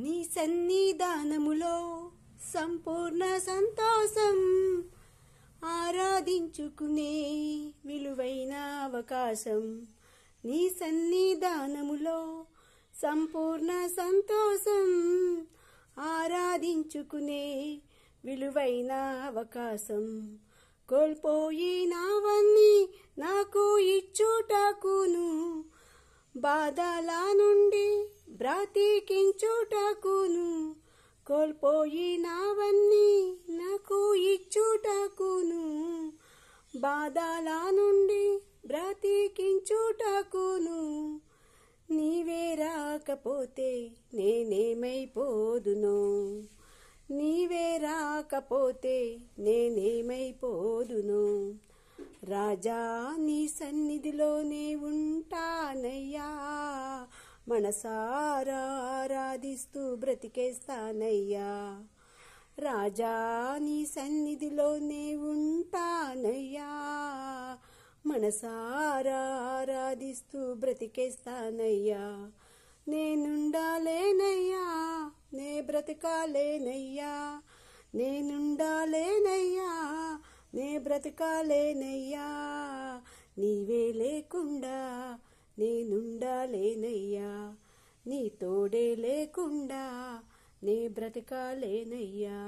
నీ సన్నిధానములో సంపూర్ణ సంతోషం ఆరాధించుకునే విలువైన అవకాశం నీ సన్నిధానములో సంపూర్ణ సంతోషం ఆరాధించుకునే విలువైన అవకాశం కోల్పోయినవన్నీ నాకు ఇచ్చుటకును బాధల నుండి బ్రాతికించుటకును కోల్పోయినవన్నీ నాకు ఇచ్చుటకును బాధల నుండి బ్రతికించుటకును నీవే రాకపోతే నేనేమైపోదును నీవే రాకపోతే నేనేమైపోదును రాజా నీ సన్నిధిలోనే ఉంట మనసారాధిస్తూ బ్రతికేస్తానయ్యా రాజా నీ సన్నిధిలోనే ఉంటానయ్యా మనసారాధిస్తూ బ్రతికేస్తానయ్యా నేనుండాలేనయ్యా నే బ్రతకాలేనయ్యా నేనుండాలేనయ్యా నే బ్రతకాలేనయ్యా నీవే లేకుండా నేనుండాలేనయ్యా నీ తోడే లేకుండా నీ బ్రతకాలేనయ్యా